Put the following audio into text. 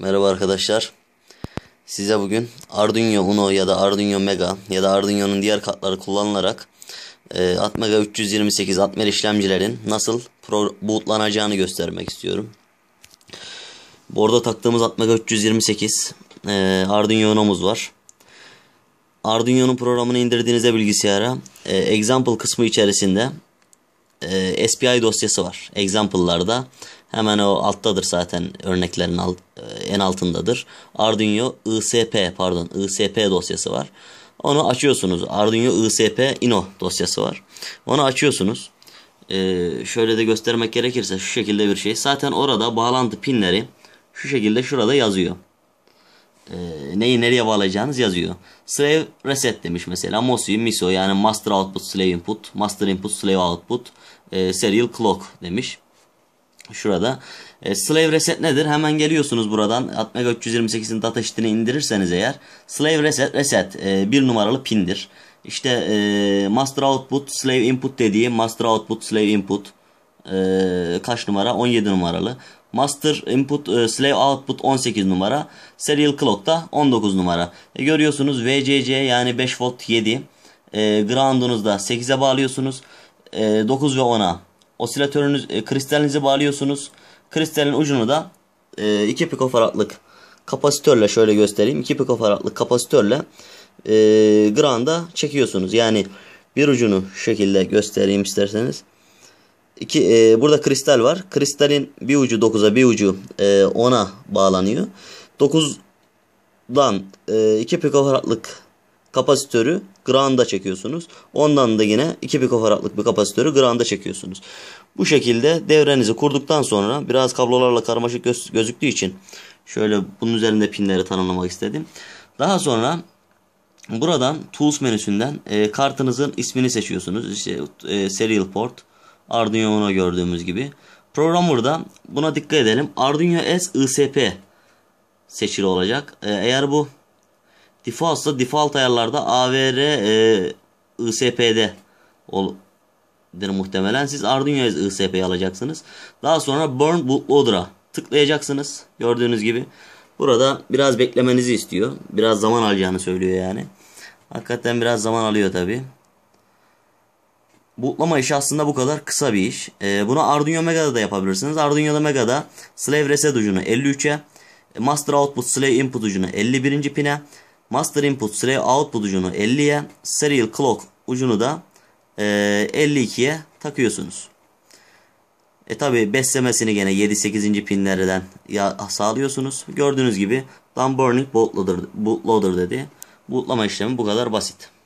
Merhaba arkadaşlar. Size bugün Arduino Uno ya da Arduino Mega ya da Arduino'nun diğer katları kullanılarak e, Atmega 328 Atmel işlemcilerin nasıl bootlanacağını göstermek istiyorum. Burada taktığımız Atmega 328 e, Arduino Uno'muz var. Arduino'nun programını indirdiğinizde bilgisayara e, example kısmı içerisinde e, SPI dosyası var. Example'larda Hemen o alttadır zaten örneklerin alt, e, en altındadır. Arduino ISP pardon ISP dosyası var. Onu açıyorsunuz. Arduino ISP Ino dosyası var. Onu açıyorsunuz. Ee, şöyle de göstermek gerekirse şu şekilde bir şey. Zaten orada bağlantı pinleri şu şekilde şurada yazıyor. Ee, neyi nereye bağlayacağınız yazıyor. Slave reset demiş mesela. MOSI, MISO yani master output slave input, master input slave output, e, serial clock demiş. Şurada. E, slave reset nedir? Hemen geliyorsunuz buradan. Atmega 328'in data sheet'ini indirirseniz eğer. Slave reset reset e, bir numaralı pindir. İşte e, master output slave input dediği master output slave input. E, kaç numara? 17 numaralı. Master input e, slave output 18 numara. Serial clock da 19 numara. E, görüyorsunuz VCC yani 5 volt 7. E, ground'unuzda 8'e bağlıyorsunuz. E, 9 ve 10'a Osilatörünüz e, kristalinizi bağlıyorsunuz. Kristalin ucunu da e, 2 pikofaradlık kapasitörle şöyle göstereyim. 2 pikofaradlık kapasitörle e, granda çekiyorsunuz. Yani bir ucunu şu şekilde göstereyim isterseniz. İki, e, burada kristal var. Kristalin bir ucu 9'a bir ucu e, bağlanıyor. 9'dan e, 2 pikofaradlık kapasitörü granda çekiyorsunuz. Ondan da yine 2 pikofaradlık bir kapasitörü granda çekiyorsunuz. Bu şekilde devrenizi kurduktan sonra biraz kablolarla karmaşık göz, gözüktüğü için şöyle bunun üzerinde pinleri tanımlamak istedim. Daha sonra buradan tools menüsünden e, kartınızın ismini seçiyorsunuz. İşte e, serial port Arduino gördüğümüz gibi. Program burada buna dikkat edelim. Arduino S ISP seçili olacak. E, eğer bu Default ise default ayarlarda AVR e, ISP'de olabilir muhtemelen. Siz Arduino'ya ISP'yi alacaksınız. Daha sonra Burn Bootloader'a tıklayacaksınız. Gördüğünüz gibi. Burada biraz beklemenizi istiyor. Biraz zaman alacağını söylüyor yani. Hakikaten biraz zaman alıyor tabi. Bootlama işi aslında bu kadar kısa bir iş. Ee, bunu Arduino Mega'da da yapabilirsiniz. Arduino Mega'da slave reset ucunu 53'e, master output slave input ucunu 51. pine, Master input sıraya output ucunu 50'ye, serial clock ucunu da e, 52'ye takıyorsunuz. E tabi beslemesini gene 7-8. pinlerden sağlıyorsunuz. Gördüğünüz gibi Lamborghini bootloader, bootloader dedi. Bootlama işlemi bu kadar basit.